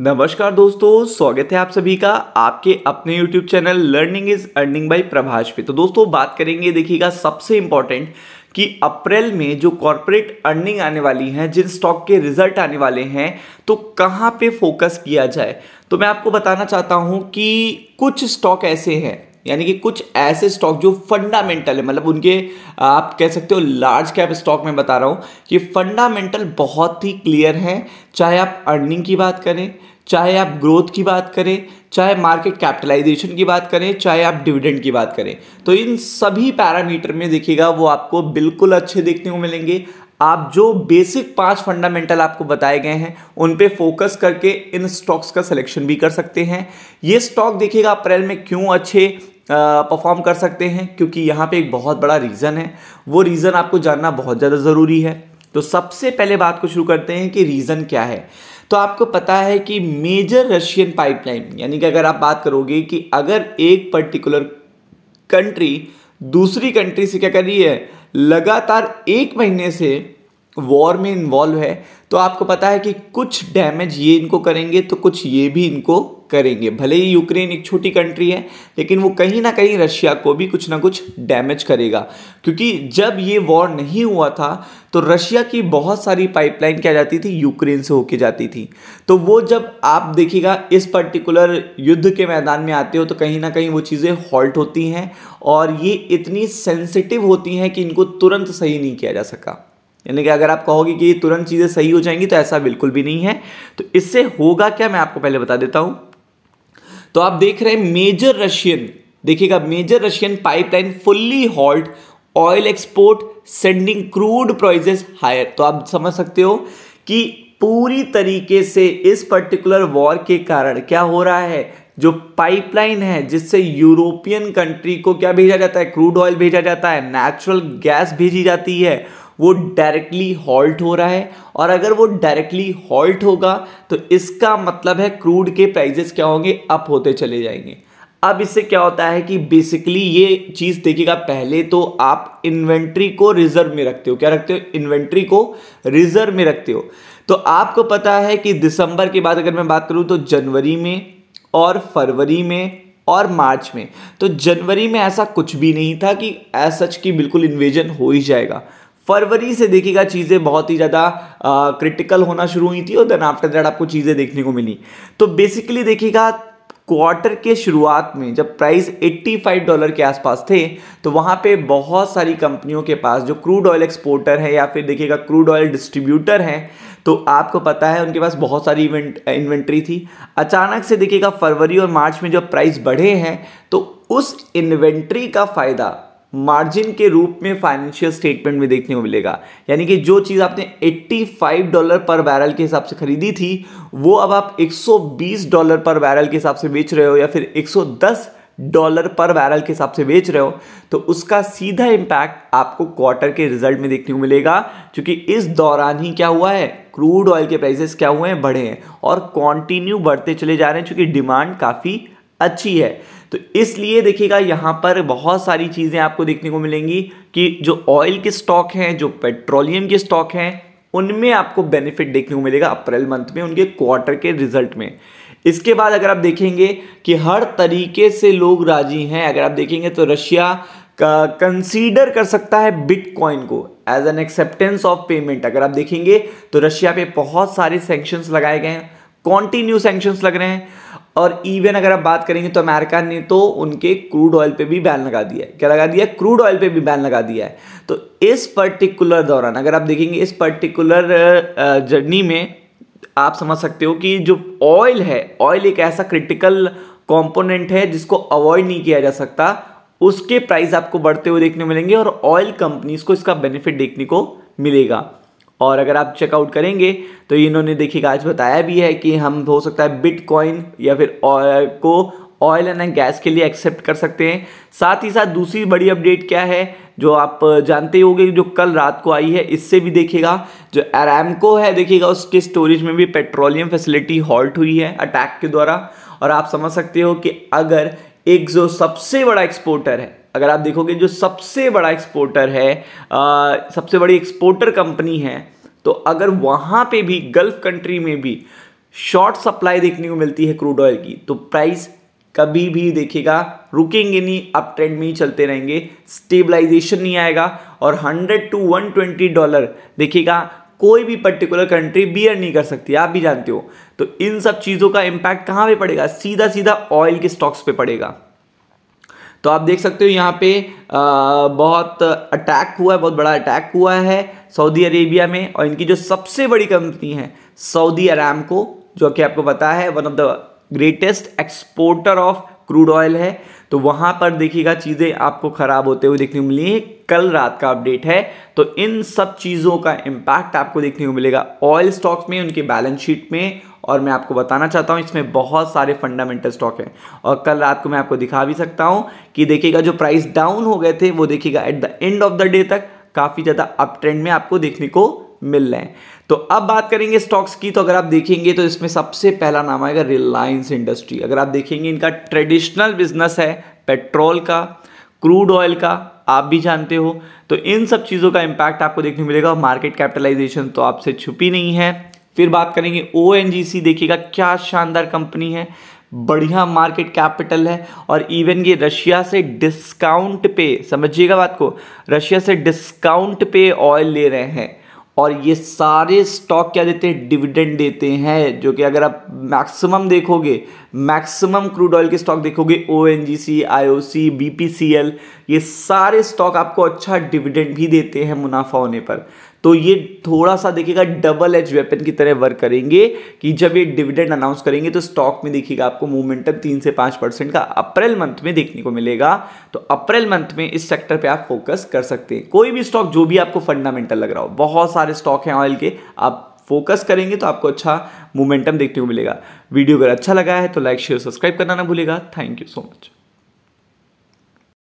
नमस्कार दोस्तों स्वागत है आप सभी का आपके अपने YouTube channel learning is earning by Prabhash पे तो दोस्तों बात करेंगे देखिएगा सबसे इंपॉर्टेंट कि अप्रैल में जो कॉरपोरेट अर्निंग आने वाली हैं जिन स्टॉक के रिजल्ट आने वाले हैं तो कहाँ पे फोकस किया जाए तो मैं आपको बताना चाहता हूँ कि कुछ स्टॉक ऐसे हैं यानी कि कुछ ऐसे स्टॉक जो फंडामेंटल है मतलब उनके आप कह सकते हो लार्ज कैप स्टॉक में बता रहा हूँ कि फंडामेंटल बहुत ही क्लियर हैं चाहे आप अर्निंग की बात करें चाहे आप ग्रोथ की बात करें चाहे मार्केट कैपिटलाइजेशन की बात करें चाहे आप डिविडेंड की बात करें तो इन सभी पैरामीटर में देखिएगा वो आपको बिल्कुल अच्छे देखने को मिलेंगे आप जो बेसिक पांच फंडामेंटल आपको बताए गए हैं उन पे फोकस करके इन स्टॉक्स का सिलेक्शन भी कर सकते हैं ये स्टॉक देखिएगा अप्रैल में क्यों अच्छे परफॉर्म कर सकते हैं क्योंकि यहाँ पे एक बहुत बड़ा रीज़न है वो रीज़न आपको जानना बहुत ज़्यादा ज़रूरी है तो सबसे पहले बात को शुरू करते हैं कि रीज़न क्या है तो आपको पता है कि मेजर रशियन पाइपलाइन यानी कि अगर आप बात करोगे कि अगर एक पर्टिकुलर कंट्री दूसरी कंट्री से क्या कर रही है लगातार एक महीने से वॉर में इन्वॉल्व है तो आपको पता है कि कुछ डैमेज ये इनको करेंगे तो कुछ ये भी इनको करेंगे भले ही यूक्रेन एक छोटी कंट्री है लेकिन वो कहीं ना कहीं रशिया को भी कुछ ना कुछ डैमेज करेगा क्योंकि जब ये वॉर नहीं हुआ था तो रशिया की बहुत सारी पाइपलाइन क्या जाती थी यूक्रेन से होके जाती थी तो वो जब आप देखिएगा इस पर्टिकुलर युद्ध के मैदान में आते हो तो कहीं ना कहीं वो चीज़ें हॉल्ट होती हैं और ये इतनी सेंसिटिव होती हैं कि इनको तुरंत सही नहीं किया जा सका यानी कि अगर आप कहोगे कि ये तुरंत चीज़ें सही हो जाएंगी तो ऐसा बिल्कुल भी नहीं है तो इससे होगा क्या मैं आपको पहले बता देता हूँ तो आप देख रहे हैं मेजर रशियन देखिएगा major Russian pipeline fully halt oil export sending crude prices higher तो आप समझ सकते हो कि पूरी तरीके से इस पर्टिकुलर वॉर के कारण क्या हो रहा है जो पाइपलाइन है जिससे यूरोपियन कंट्री को क्या भेजा जाता है क्रूड ऑयल भेजा जाता है नेचुरल गैस भेजी जाती है वो डायरेक्टली हॉल्ट हो रहा है और अगर वो डायरेक्टली हॉल्ट होगा तो इसका मतलब है क्रूड के प्राइजेस क्या होंगे अप होते चले जाएंगे अब इससे क्या होता है कि बेसिकली ये चीज़ देखिएगा पहले तो आप इन्वेंट्री को रिजर्व में रखते हो क्या रखते हो इन्वेंट्री को रिजर्व में रखते हो तो आपको पता है कि दिसंबर के बाद अगर मैं बात करूँ तो जनवरी में और फरवरी में और मार्च में तो जनवरी में ऐसा कुछ भी नहीं था कि ऐसा सच की बिल्कुल इन्वेजन हो ही जाएगा फरवरी से देखिएगा चीज़ें बहुत ही ज़्यादा क्रिटिकल होना शुरू हुई थी और देन आफ्टर दैट आपको चीज़ें देखने को मिली तो बेसिकली देखिएगा क्वार्टर के शुरुआत में जब प्राइस 85 डॉलर के आसपास थे तो वहाँ पे बहुत सारी कंपनियों के पास जो क्रूड ऑयल एक्सपोर्टर है या फिर देखिएगा क्रूड ऑयल डिस्ट्रीब्यूटर हैं तो आपको पता है उनके पास बहुत सारी इवेंट इन्वेंट्री थी अचानक से देखिएगा फरवरी और मार्च में जब प्राइस बढ़े हैं तो उस इन्वेंट्री का फ़ायदा मार्जिन के रूप में फाइनेंशियल स्टेटमेंट में देखने को मिलेगा यानी कि जो चीज़ आपने 85 डॉलर पर बैरल के हिसाब से खरीदी थी वो अब आप 120 डॉलर पर बैरल के हिसाब से बेच रहे हो या फिर 110 डॉलर पर बैरल के हिसाब से बेच रहे हो तो उसका सीधा इम्पैक्ट आपको क्वार्टर के रिजल्ट में देखने को मिलेगा क्योंकि इस दौरान ही क्या हुआ है क्रूड ऑयल के प्राइसेस क्या हुए हैं बढ़े हैं और कॉन्टिन्यू बढ़ते चले जा रहे हैं चूँकि डिमांड काफ़ी अच्छी है तो इसलिए देखिएगा यहाँ पर बहुत सारी चीज़ें आपको देखने को मिलेंगी कि जो ऑयल के स्टॉक हैं जो पेट्रोलियम के स्टॉक हैं उनमें आपको बेनिफिट देखने को मिलेगा अप्रैल मंथ में उनके क्वार्टर के रिजल्ट में इसके बाद अगर आप देखेंगे कि हर तरीके से लोग राजी हैं अगर आप देखेंगे तो रशिया का कंसीडर कर सकता है बिटकॉइन को as an acceptance of payment अगर आप देखेंगे तो रशिया पे बहुत सारे सेंक्शंस लगाए गए हैं कॉन्टिन्यू सेंक्शन लग रहे हैं और इवन अगर आप बात करेंगे तो अमेरिका ने तो उनके क्रूड ऑयल पे भी बैन लगा दिया है क्या लगा दिया क्रूड ऑयल पे भी बैन लगा दिया है तो इस पर्टिकुलर दौरान अगर आप देखेंगे इस पर्टिकुलर जर्नी में आप समझ सकते हो कि जो ऑयल है ऑयल एक ऐसा क्रिटिकल कॉम्पोनेंट है जिसको अवॉइड नहीं किया जा सकता उसके प्राइस आपको बढ़ते हुए देखने मिलेंगे और ऑयल कंपनीज को इसका बेनिफिट देखने को मिलेगा और अगर आप चेकआउट करेंगे तो इन्होंने देखिएगा आज बताया भी है कि हम हो सकता है बिटकॉइन या फिर को ऑयल एंड गैस के लिए एक्सेप्ट कर सकते हैं साथ ही साथ दूसरी बड़ी अपडेट क्या है जो आप जानते होंगे जो कल रात को आई है इससे भी देखिएगा जो एरामको है देखिएगा उसके स्टोरेज में भी पेट्रोलियम फैसिलिटी हॉल्ट हुई है अटैक के द्वारा और आप समझ सकते हो कि अगर एक जो सबसे बड़ा एक्सपोर्टर है अगर आप देखोगे जो सबसे बड़ा एक्सपोर्टर है आ, सबसे बड़ी एक्सपोर्टर कंपनी है तो अगर वहाँ पे भी गल्फ कंट्री में भी शॉर्ट सप्लाई देखने को मिलती है क्रूड ऑयल की तो प्राइस कभी भी देखेगा रुकेंगे नहीं अप ट्रेंड में ही चलते रहेंगे स्टेबलाइजेशन नहीं आएगा और 100 टू 120 डॉलर देखेगा कोई भी पर्टिकुलर कंट्री बियर नहीं कर सकती आप भी जानते हो तो इन सब चीज़ों का इम्पैक्ट कहाँ पे पड़ेगा सीधा सीधा ऑयल के स्टॉक्स पे पड़ेगा तो आप देख सकते हो यहाँ पे आ, बहुत अटैक हुआ है बहुत बड़ा अटैक हुआ है सऊदी अरेबिया में और इनकी जो सबसे बड़ी कंपनी है सऊदी को जो कि आपको पता है one of the greatest exporter of crude oil है तो वहाँ पर देखिएगा चीज़ें आपको ख़राब होते हुए देखने को मिली कल रात का अपडेट है तो इन सब चीज़ों का इम्पैक्ट आपको देखने को मिलेगा ऑयल स्टॉक्स में उनके बैलेंस शीट में और मैं आपको बताना चाहता हूँ इसमें बहुत सारे फंडामेंटल स्टॉक हैं और कल रात को मैं आपको दिखा भी सकता हूँ कि देखिएगा जो प्राइस डाउन हो गए थे वो देखिएगा at the end of the day तक काफ़ी ज़्यादा अप ट्रेंड में आपको देखने को मिल रहे हैं तो अब बात करेंगे स्टॉक्स की तो अगर आप देखेंगे तो इसमें सबसे पहला नाम आएगा रिलायंस इंडस्ट्री अगर आप देखेंगे इनका ट्रेडिशनल बिजनेस है पेट्रोल का क्रूड ऑयल का आप भी जानते हो तो इन सब चीज़ों का इम्पैक्ट आपको देखने मिलेगा मार्केट कैपिटलाइजेशन तो आपसे छुपी नहीं है फिर बात करेंगे ओ देखिएगा क्या शानदार कंपनी है बढ़िया मार्केट कैपिटल है और इवन ये रशिया से डिस्काउंट पे समझिएगा बात को रशिया से डिस्काउंट पे ऑयल ले रहे हैं और ये सारे स्टॉक क्या देते हैं डिविडेंड देते हैं जो कि अगर आप मैक्सिमम देखोगे मैक्सिमम क्रूड ऑयल के स्टॉक देखोगे ओ एन जी सी आई ओ सी ये सारे स्टॉक आपको अच्छा डिविडेंड भी देते हैं मुनाफा होने पर तो ये थोड़ा सा देखिएगा डबल एच वेपन की तरह वर्क करेंगे कि जब ये डिविडेंड अनाउंस करेंगे तो स्टॉक में देखिएगा आपको मूवमेंटम तीन से पांच परसेंट का अप्रैल मंथ में देखने को मिलेगा तो अप्रैल मंथ में इस सेक्टर पर आप फोकस कर सकते हैं कोई भी स्टॉक जो भी आपको फंडामेंटल लग रहा हो बहुत सारे स्टॉक हैं ऑयल के आप फोकस करेंगे तो आपको अच्छा मोमेंटम देखने को मिलेगा वीडियो अगर अच्छा लगा है तो लाइक शेयर सब्सक्राइब करना ना भूलेगा थैंक यू सो मच